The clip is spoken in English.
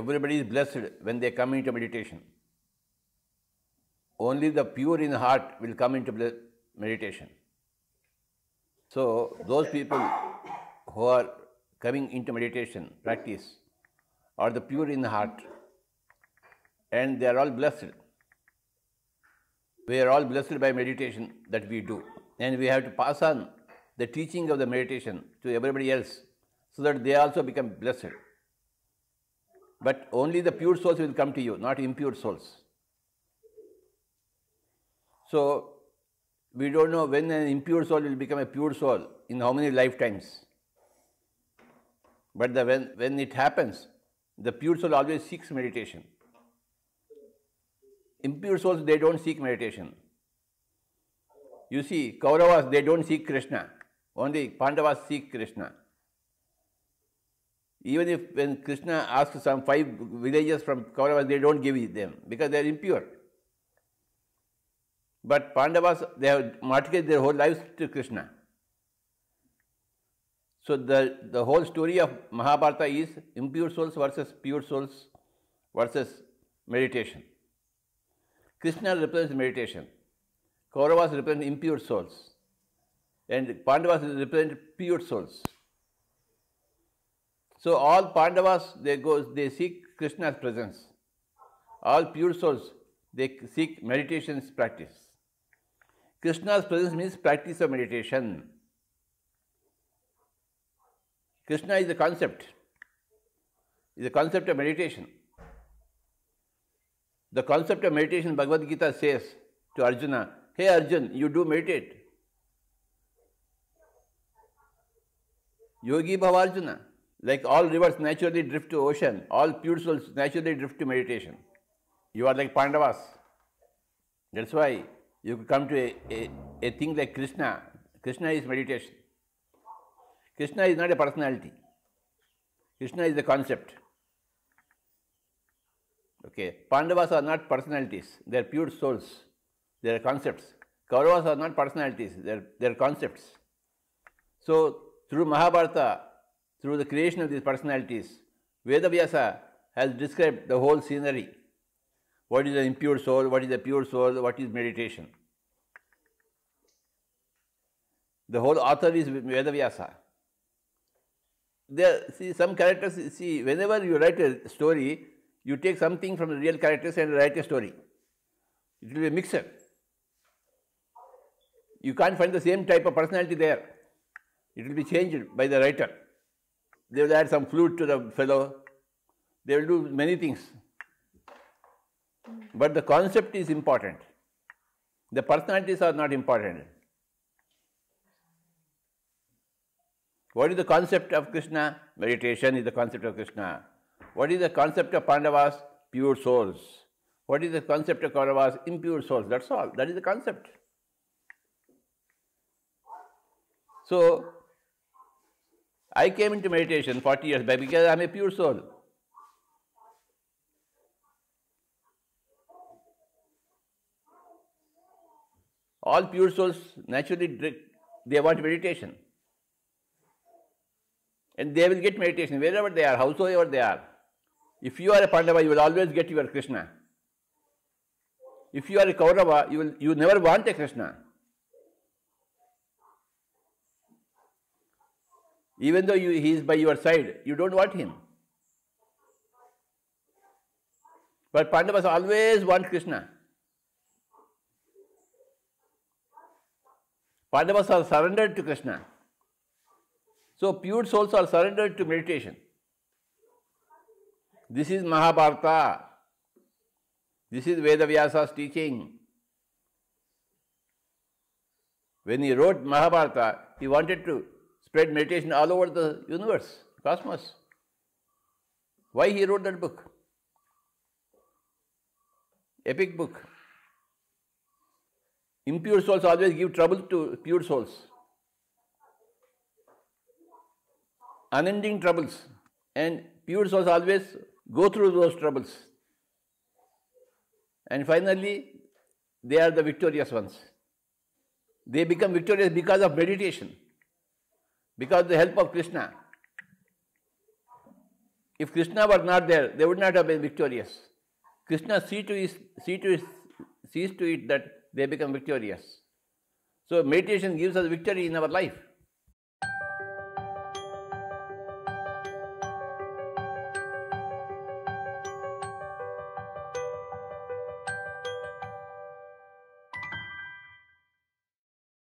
Everybody is blessed when they come into meditation. Only the pure in heart will come into meditation. So, those people who are coming into meditation practice are the pure in heart and they are all blessed. We are all blessed by meditation that we do and we have to pass on the teaching of the meditation to everybody else so that they also become blessed. But only the pure souls will come to you, not impure souls. So, we don't know when an impure soul will become a pure soul, in how many lifetimes. But the, when, when it happens, the pure soul always seeks meditation. Impure souls, they don't seek meditation. You see, Kauravas, they don't seek Krishna. Only Pandavas seek Krishna. Even if when Krishna asks some five villagers from Kauravas, they don't give them because they are impure. But Pandavas, they have martyred their whole lives to Krishna. So the, the whole story of Mahabharata is impure souls versus pure souls versus meditation. Krishna represents meditation. Kauravas represent impure souls. And Pandavas represent pure souls. So, all Pandavas they go they seek Krishna's presence. All pure souls they seek meditation's practice. Krishna's presence means practice of meditation. Krishna is the concept, is the concept of meditation. The concept of meditation, Bhagavad Gita says to Arjuna, Hey Arjuna, you do meditate. Yogi Bhavarjuna. Like all rivers naturally drift to ocean, all pure souls naturally drift to meditation. You are like Pandavas. That's why you come to a, a, a thing like Krishna. Krishna is meditation. Krishna is not a personality. Krishna is a concept. Okay. Pandavas are not personalities, they are pure souls, they are concepts. Kauravas are not personalities, they are, they are concepts. So, through Mahabharata, through the creation of these personalities, Vedavyasa has described the whole scenery. What is an impure soul? What is a pure soul? What is meditation? The whole author is Vedavyasa. There, see, some characters, see, whenever you write a story, you take something from the real characters and write a story. It will be a mixer. You can't find the same type of personality there. It will be changed by the writer. They will add some flute to the fellow. They will do many things. But the concept is important. The personalities are not important. What is the concept of Krishna? Meditation is the concept of Krishna. What is the concept of Pandavas? Pure souls. What is the concept of Kauravas? Impure souls. That's all. That is the concept. So, I came into meditation 40 years back because I'm a pure soul. All pure souls naturally they want meditation. And they will get meditation wherever they are, howsoever they are. If you are a Pandava, you will always get your Krishna. If you are a Kaurava, you will you never want a Krishna. Even though you, he is by your side, you don't want him. But Pandavas always want Krishna. Pandavas are surrendered to Krishna. So pure souls are surrendered to meditation. This is Mahabharata. This is Vedavyasa's teaching. When he wrote Mahabharata, he wanted to spread meditation all over the universe, cosmos. Why he wrote that book? Epic book. Impure souls always give trouble to pure souls. Unending troubles. And pure souls always go through those troubles. And finally, they are the victorious ones. They become victorious because of meditation because the help of Krishna. If Krishna was not there, they would not have been victorious. Krishna sees to, his, see to, his, sees to it that they become victorious. So meditation gives us victory in our life.